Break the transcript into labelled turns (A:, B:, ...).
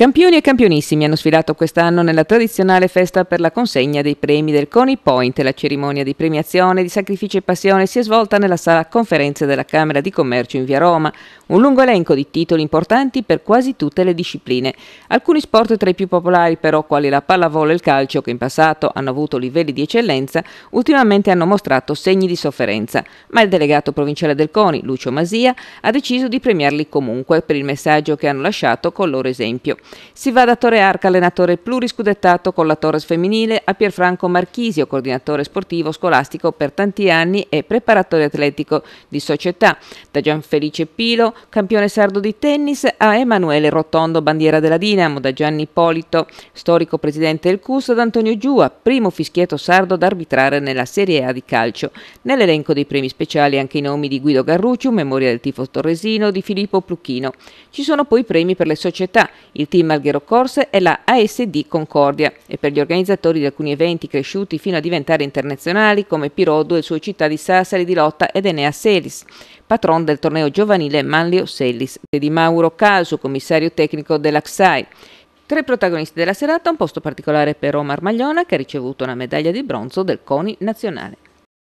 A: Campioni e campionissimi hanno sfilato quest'anno nella tradizionale festa per la consegna dei premi del Coni Point. La cerimonia di premiazione di sacrificio e passione si è svolta nella sala conferenze della Camera di Commercio in via Roma. Un lungo elenco di titoli importanti per quasi tutte le discipline. Alcuni sport tra i più popolari però, quali la pallavolo e il calcio, che in passato hanno avuto livelli di eccellenza, ultimamente hanno mostrato segni di sofferenza. Ma il delegato provinciale del Coni, Lucio Masia, ha deciso di premiarli comunque per il messaggio che hanno lasciato con loro esempio. Si va da Torre Arca, allenatore pluriscudettato con la Torres femminile, a Pierfranco Marchisio, coordinatore sportivo scolastico per tanti anni e preparatore atletico di società, da Gianfelice Pilo, campione sardo di tennis, a Emanuele Rotondo, bandiera della Dinamo, da Gianni Polito, storico presidente del CUS, ad Antonio Giua, primo fischietto sardo ad arbitrare nella Serie A di calcio. Nell'elenco dei premi speciali anche i nomi di Guido Garruccio, memoria del tifo torresino, di Filippo Plucchino. Ci sono poi premi per le società, il team Alghero Corse è la ASD Concordia e per gli organizzatori di alcuni eventi cresciuti fino a diventare internazionali come Pirodo e sue città di Sassari di Lotta ed Enea Selis, patron del torneo giovanile Manlio Selis, e di Mauro Caso, commissario tecnico dell'AXAI. Tra i protagonisti della serata un posto particolare per Omar Magliona che ha ricevuto una medaglia di bronzo del CONI nazionale.